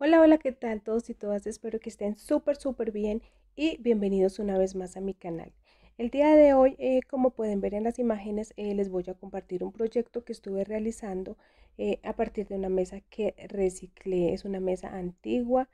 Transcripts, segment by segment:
Hola, hola, ¿qué tal todos y todas? Espero que estén súper, súper bien y bienvenidos una vez más a mi canal. El día de hoy, eh, como pueden ver en las imágenes, eh, les voy a compartir un proyecto que estuve realizando eh, a partir de una mesa que reciclé. Es una mesa antigua,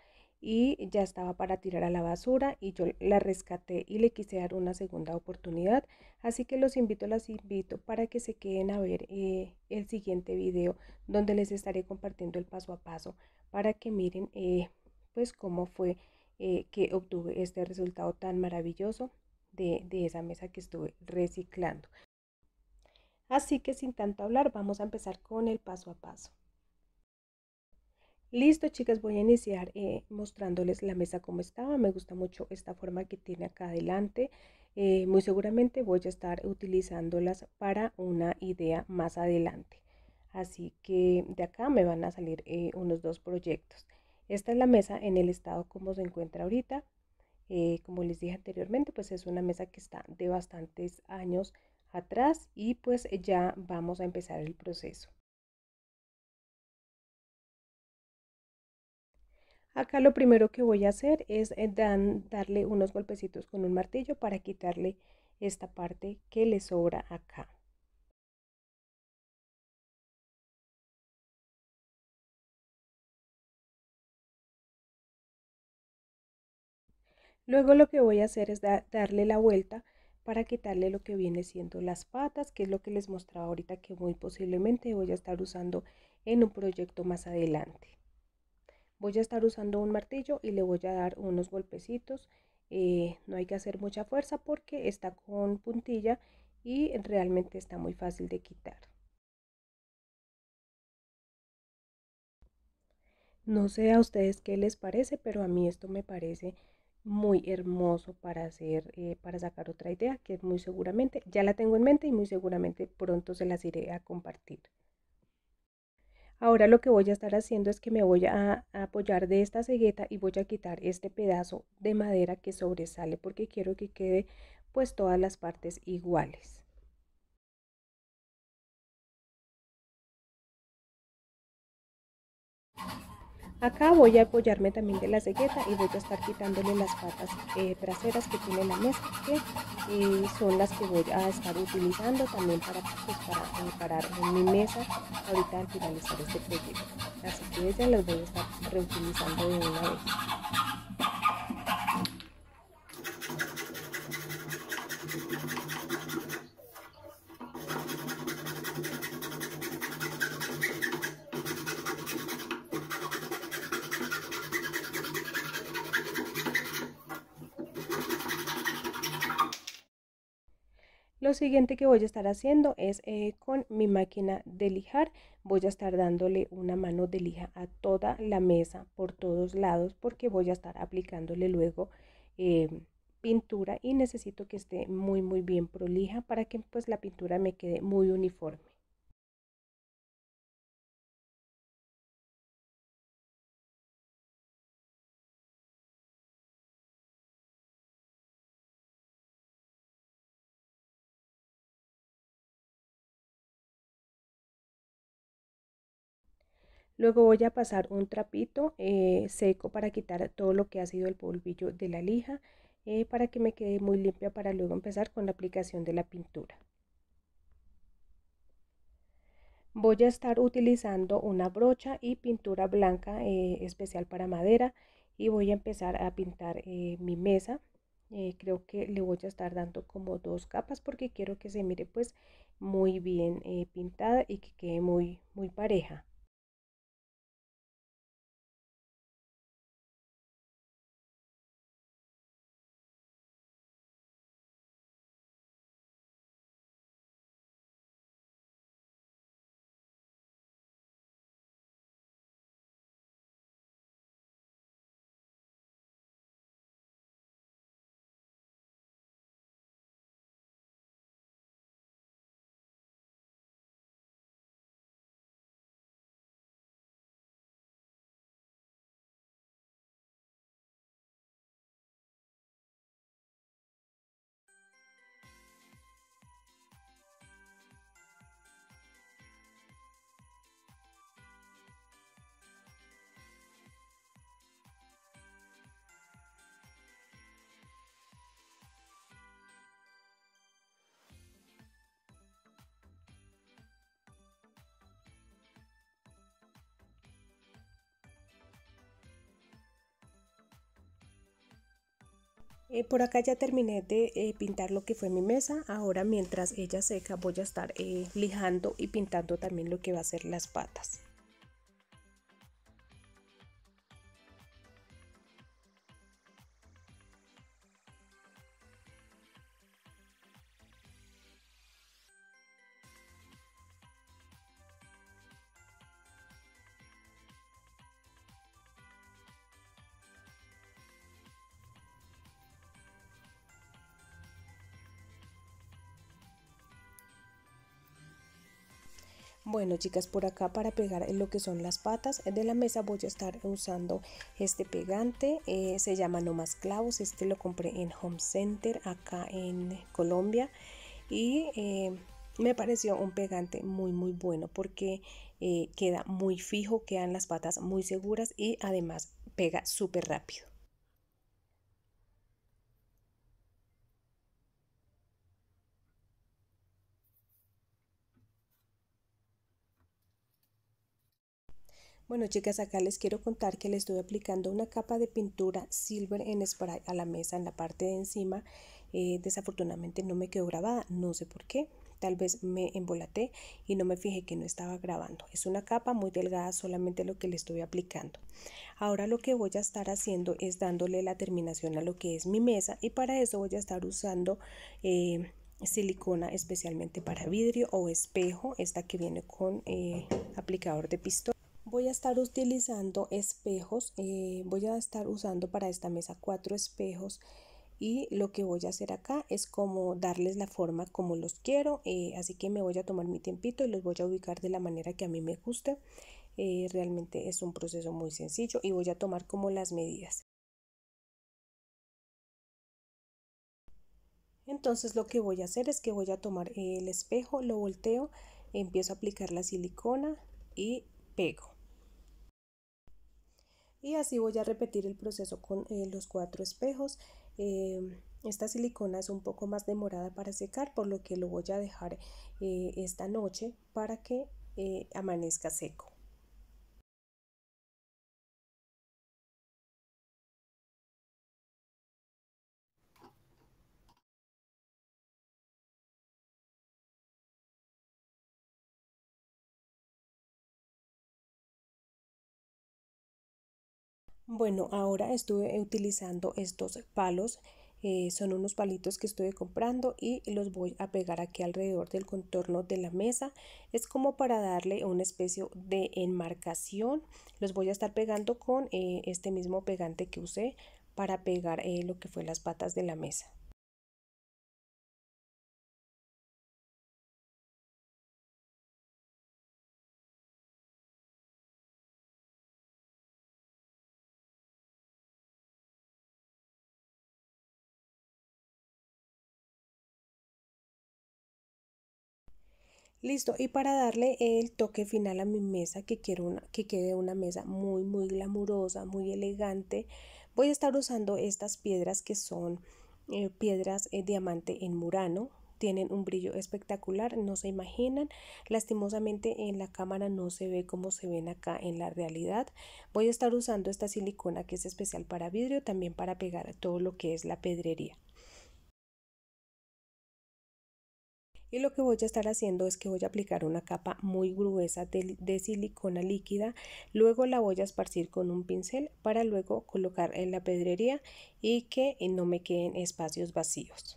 y ya estaba para tirar a la basura y yo la rescaté y le quise dar una segunda oportunidad. Así que los invito, las invito para que se queden a ver eh, el siguiente video donde les estaré compartiendo el paso a paso para que miren eh, pues cómo fue eh, que obtuve este resultado tan maravilloso de esa mesa que estuve reciclando. Así que sin tanto hablar vamos a empezar con el paso a paso. Listo, chicas, voy a iniciar eh, mostrándoles la mesa como estaba. Me gusta mucho esta forma que tiene acá adelante. Eh, muy seguramente voy a estar utilizándolas para una idea más adelante. Así que de acá me van a salir eh, unos dos proyectos. Esta es la mesa en el estado como se encuentra ahorita. como les dije anteriormente, pues es una mesa que está de bastantes años atrás y pues ya vamos a empezar el proceso. Acá lo primero que voy a hacer es eh, darle unos golpecitos con un martillo para quitarle esta parte que le sobra acá. Luego lo que voy a hacer es darle la vuelta para quitarle lo que viene siendo las patas, que es lo que les mostraba ahorita que muy posiblemente voy a estar usando en un proyecto más adelante. Voy a estar usando un martillo y le voy a dar unos golpecitos. Eh, no hay que hacer mucha fuerza porque está con puntilla y realmente está muy fácil de quitar. No sé a ustedes qué les parece, pero a mí esto me parece muy hermoso para hacer, eh, para sacar otra idea que muy seguramente ya la tengo en mente y muy seguramente pronto se las iré a compartir. Ahora lo que voy a estar haciendo es que me voy a, apoyar de esta cegueta y voy a quitar este pedazo de madera que sobresale porque quiero que quede pues todas las partes iguales. Acá voy a apoyarme también de la cegueta y voy a estar quitándole las patas eh, traseras que tiene la mesa, que eh, son las que voy a estar utilizando también para, pues, para preparar mi mesa ahorita al finalizar este proyecto. Así que ya las voy a estar reutilizando de una vez. Lo siguiente que voy a estar haciendo es eh, con mi máquina de lijar, voy a estar dándole una mano de lija a toda la mesa por todos lados porque voy a estar aplicándole luego eh, pintura y necesito que esté muy muy bien prolija para que pues la pintura me quede muy uniforme. Luego voy a pasar un trapito eh, seco para quitar todo lo que ha sido el polvillo de la lija eh, para que me quede muy limpia para luego empezar con la aplicación de la pintura. Voy a estar utilizando una brocha y pintura blanca eh, especial para madera y voy a empezar a pintar mi mesa. creo que le voy a estar dando como dos capas porque quiero que se mire pues muy bien pintada y que quede muy, muy pareja. Eh, por acá ya terminé de eh, pintar lo que fue mi mesa. Ahora mientras ella seca voy a estar eh, lijando y pintando también lo que va a ser las patas. Bueno chicas, por acá para pegar lo que son las patas de la mesa voy a estar usando este pegante, eh, se llama No Más Clavos, este lo compré en Home Center acá en Colombia y eh, me pareció un pegante muy muy bueno porque eh, queda muy fijo, quedan las patas muy seguras y además pega súper rápido. Bueno chicas, acá les quiero contar que le estoy aplicando una capa de pintura silver en spray a la mesa en la parte de encima. Eh, desafortunadamente no me quedó grabada, no sé por qué. Tal vez me embolaté y no me fijé que no estaba grabando. Es una capa muy delgada, solamente lo que le estoy aplicando. Ahora lo que voy a estar haciendo es dándole la terminación a lo que es mi mesa y para eso voy a estar usando... Eh, silicona especialmente para vidrio o espejo, esta que viene con eh, aplicador de pistola voy a estar utilizando espejos, eh, voy a estar usando para esta mesa cuatro espejos y lo que voy a hacer acá es como darles la forma como los quiero, eh, así que me voy a tomar mi tiempito y los voy a ubicar de la manera que a mí me guste. Eh, realmente es un proceso muy sencillo y voy a tomar como las medidas. Entonces lo que voy a hacer es que voy a tomar el espejo, lo volteo, empiezo a aplicar la silicona y pego y así voy a repetir el proceso con eh, los cuatro espejos. Eh, esta silicona es un poco más demorada para secar, por lo que lo voy a dejar eh, esta noche para que amanezca seco. Bueno, ahora estuve utilizando estos palos. Eh, son unos palitos que estuve comprando y los voy a pegar aquí alrededor del contorno de la mesa. Es como para darle una especie de enmarcación. Los voy a estar pegando con eh, este mismo pegante que usé para pegar eh, lo que fue las patas de la mesa. Listo, y para darle el toque final a mi mesa, que quiero una, que quede una mesa muy, muy glamurosa, muy elegante, voy a estar usando estas piedras que son eh, piedras eh, diamante en murano, tienen un brillo espectacular, no se imaginan. Lastimosamente en la cámara no se ve como se ven acá en la realidad. Voy a estar usando esta silicona que es especial para vidrio, también para pegar todo lo que es la pedrería. y lo que voy a estar haciendo es que voy a aplicar una capa muy gruesa de, silicona líquida, luego la voy a esparcir con un pincel para luego colocar en la pedrería y que no me queden espacios vacíos.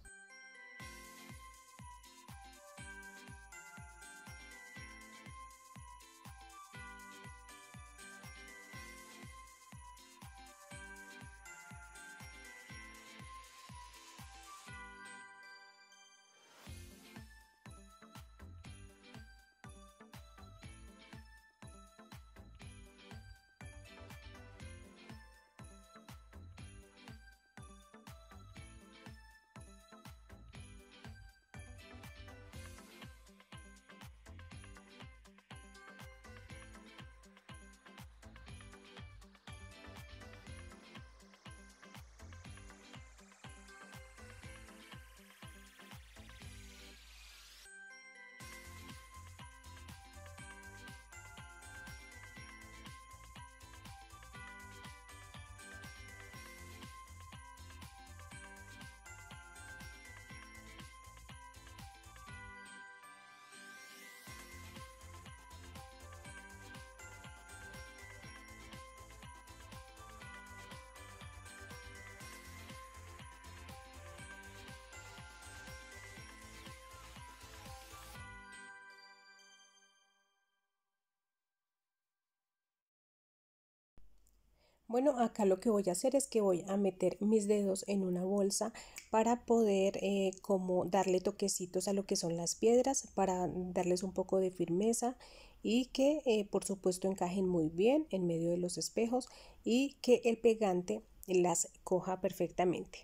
Bueno, acá lo que voy a hacer es que voy a meter mis dedos en una bolsa para poder eh, como darle toquecitos a lo que son las piedras para darles un poco de firmeza y que eh, por supuesto encajen muy bien en medio de los espejos y que el pegante las coja perfectamente.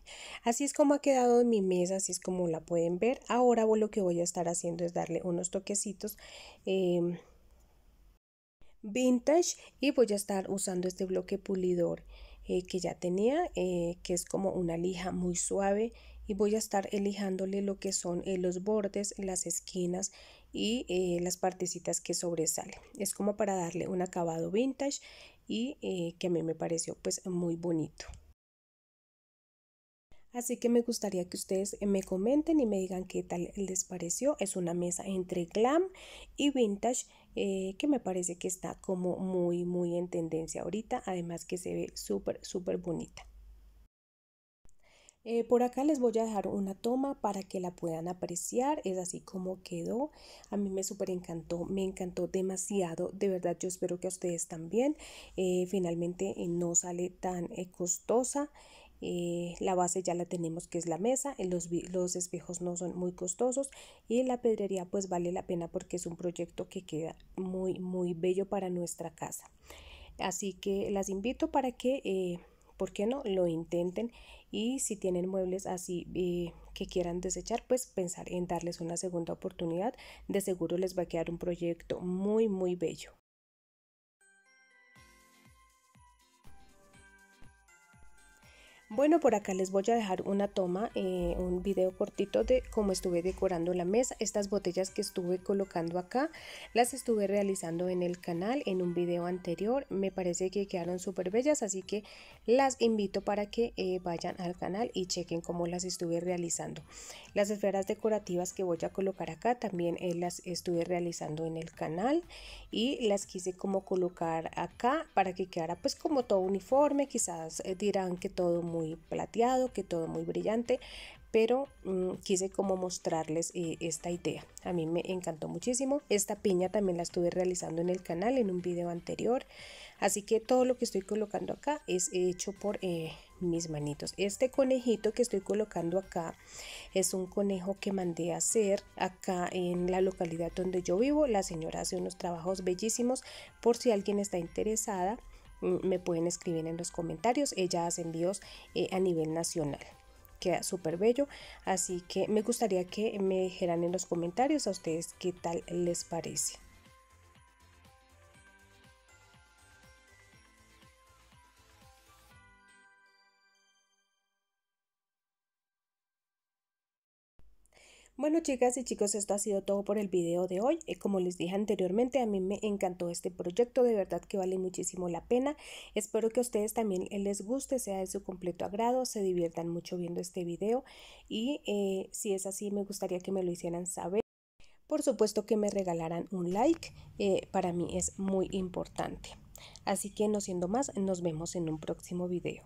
Así es como ha quedado mi mesa, así es como la pueden ver. Ahora lo que voy a estar haciendo es darle unos toquecitos. Em, vintage y voy a estar usando este bloque pulidor eh, que ya tenía eh, que es como una lija muy suave y voy a estar elijándole lo que son eh, los bordes, las esquinas y las partecitas que sobresalen. Es como para darle un acabado vintage y que a mí me pareció pues muy bonito. Así que me gustaría que ustedes me comenten y me digan qué tal les pareció. Es una mesa entre glam y vintage eh, que me parece que está como muy, muy en tendencia ahorita, además que se ve súper, súper bonita. Eh, por acá les voy a dejar una toma para que la puedan apreciar, es así como quedó, a mí me súper encantó, me encantó demasiado, de verdad yo espero que a ustedes también, eh, finalmente no sale tan costosa, eh, la base ya la tenemos que es la mesa, eh, los, los espejos no son muy costosos y la pedrería pues vale la pena porque es un proyecto que queda muy muy bello para nuestra casa. Así que las invito para que, eh, ¿por qué no?, lo intenten y si tienen muebles así que quieran desechar, pues pensar en darles una segunda oportunidad. De seguro les va a quedar un proyecto muy, muy bello. Bueno, por acá les voy a dejar una toma, eh, un video cortito de cómo estuve decorando la mesa. Estas botellas que estuve colocando acá, las estuve realizando en el canal en un video anterior. Me parece que quedaron súper bellas, así que las invito para que eh, vayan al canal y chequen cómo las estuve realizando. Las esferas decorativas que voy a colocar acá también eh, las estuve realizando en el canal y las quise como colocar acá para que quedara pues como todo uniforme. Quizás dirán que todo muy plateado, que todo muy brillante, pero mm, quise como mostrarles eh, esta idea. A mí me encantó muchísimo. Esta piña también la estuve realizando en el canal en un video anterior. Así que todo lo que estoy colocando acá es hecho por eh, mis manitos. Este conejito que estoy colocando acá es un conejo que mandé a hacer acá en la localidad donde yo vivo. La señora hace unos trabajos bellísimos por si alguien está interesada me pueden escribir en los comentarios. Ella hace envíos eh, a nivel nacional. Queda súper bello. Así que me gustaría que me dijeran en los comentarios a ustedes qué tal les parece. Bueno chicas y chicos, esto ha sido todo por el video de hoy. Eh, como les dije anteriormente, a mí me encantó este proyecto, de verdad que vale muchísimo la pena. Espero que a ustedes también les guste, sea de su completo agrado, se diviertan mucho viendo este video y eh, si es así me gustaría que me lo hicieran saber. Por supuesto que me regalaran un like, eh, para mí es muy importante. Así que no siendo más, nos vemos en un próximo video.